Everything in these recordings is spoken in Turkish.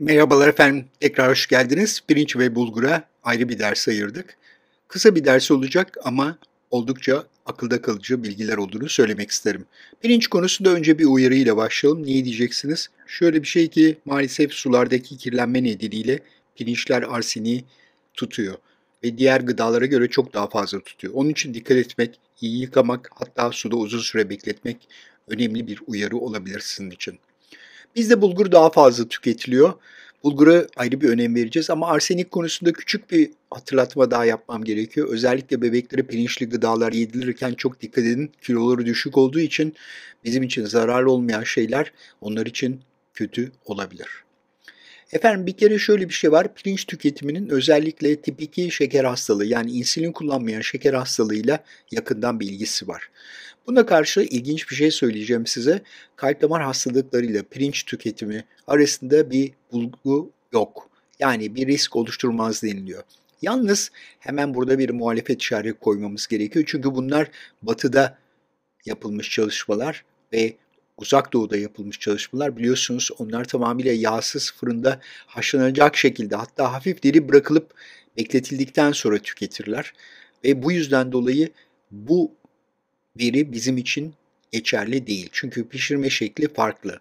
Merhabalar efendim, tekrar hoş geldiniz. Pirinç ve bulgura ayrı bir ders ayırdık. Kısa bir ders olacak ama oldukça akılda kalıcı bilgiler olduğunu söylemek isterim. Pirinç konusunda önce bir uyarı ile başlayalım. Neyi diyeceksiniz? Şöyle bir şey ki maalesef sulardaki kirlenme nedeniyle pirinçler arseni tutuyor ve diğer gıdalara göre çok daha fazla tutuyor. Onun için dikkat etmek, iyi yıkamak, hatta suda uzun süre bekletmek önemli bir uyarı olabilir sizin için. Bizde bulgur daha fazla tüketiliyor. Bulgura ayrı bir önem vereceğiz ama arsenik konusunda küçük bir hatırlatma daha yapmam gerekiyor. Özellikle bebeklere pirinçli gıdalar yedirilirken çok dikkat edin. Kiloları düşük olduğu için bizim için zararlı olmayan şeyler onlar için kötü olabilir. Efendim bir kere şöyle bir şey var. Pirinç tüketiminin özellikle tip 2 şeker hastalığı yani insülin kullanmayan şeker hastalığıyla yakından bir ilgisi var. Buna karşı ilginç bir şey söyleyeceğim size. Kalp damar hastalıklarıyla pirinç tüketimi arasında bir bulgu yok. Yani bir risk oluşturmaz deniliyor. Yalnız hemen burada bir muhalefet işareti koymamız gerekiyor. Çünkü bunlar batıda yapılmış çalışmalar ve uzak doğuda yapılmış çalışmalar. Biliyorsunuz onlar tamamıyla yağsız fırında haşlanacak şekilde hatta hafif deri bırakılıp bekletildikten sonra tüketirler. Ve bu yüzden dolayı bu veri bizim için geçerli değil. Çünkü pişirme şekli farklı.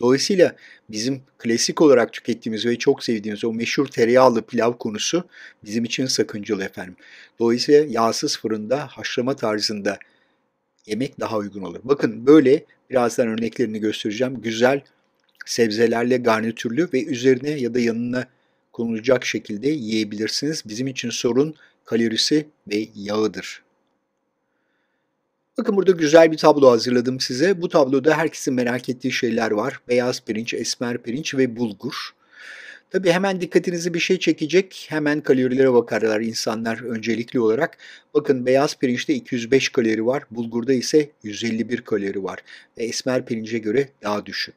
Dolayısıyla bizim klasik olarak tükettiğimiz ve çok sevdiğimiz o meşhur tereyağlı pilav konusu bizim için sakıncalı efendim. Dolayısıyla yağsız fırında haşlama tarzında yemek daha uygun olur. Bakın böyle birazdan örneklerini göstereceğim. Güzel sebzelerle garnitürlü ve üzerine ya da yanına konulacak şekilde yiyebilirsiniz. Bizim için sorun kalorisi ve yağıdır. Bakın burada güzel bir tablo hazırladım size. Bu tabloda herkesin merak ettiği şeyler var. Beyaz pirinç, esmer pirinç ve bulgur. Tabii hemen dikkatinizi bir şey çekecek. Hemen kalorilere bakarlar insanlar öncelikli olarak. Bakın beyaz pirinçte 205 kalori var. Bulgurda ise 151 kalori var. Ve esmer pirince göre daha düşük.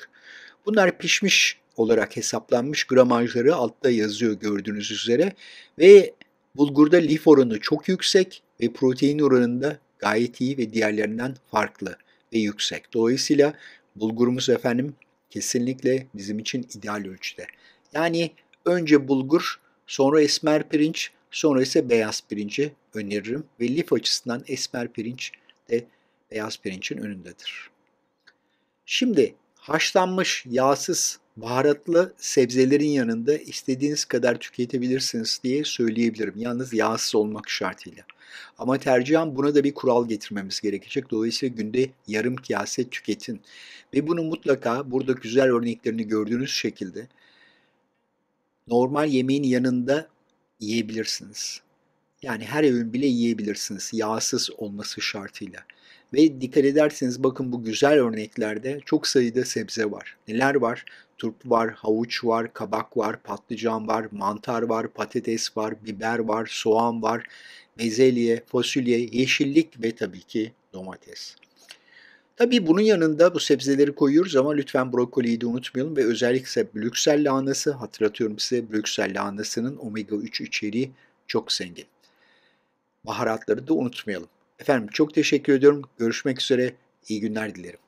Bunlar pişmiş olarak hesaplanmış gramajları altta yazıyor gördüğünüz üzere. Ve bulgurda lif oranı çok yüksek ve protein oranında gayet iyi ve diğerlerinden farklı ve yüksek. Dolayısıyla bulgurumuz efendim kesinlikle bizim için ideal ölçüde. Yani önce bulgur, sonra esmer pirinç, sonra ise beyaz pirinci öneririm ve lif açısından esmer pirinç de beyaz pirinçin önündedir. Şimdi Haşlanmış, yağsız, baharatlı sebzelerin yanında istediğiniz kadar tüketebilirsiniz diye söyleyebilirim. Yalnız yağsız olmak şartıyla. Ama tercihen buna da bir kural getirmemiz gerekecek. Dolayısıyla günde yarım kase tüketin. Ve bunu mutlaka burada güzel örneklerini gördüğünüz şekilde normal yemeğin yanında yiyebilirsiniz. Yani her öğün bile yiyebilirsiniz yağsız olması şartıyla. Ve dikkat ederseniz bakın bu güzel örneklerde çok sayıda sebze var. Neler var? Turp var, havuç var, kabak var, patlıcan var, mantar var, patates var, biber var, soğan var, bezelye, fasulye, yeşillik ve tabii ki domates. Tabii bunun yanında bu sebzeleri koyuyoruz ama lütfen brokoliyi de unutmayalım ve özellikle Brüksel lahanası hatırlatıyorum size Brüksel lahanasının omega 3 içeriği çok zengin baharatları da unutmayalım. Efendim çok teşekkür ediyorum. Görüşmek üzere. İyi günler dilerim.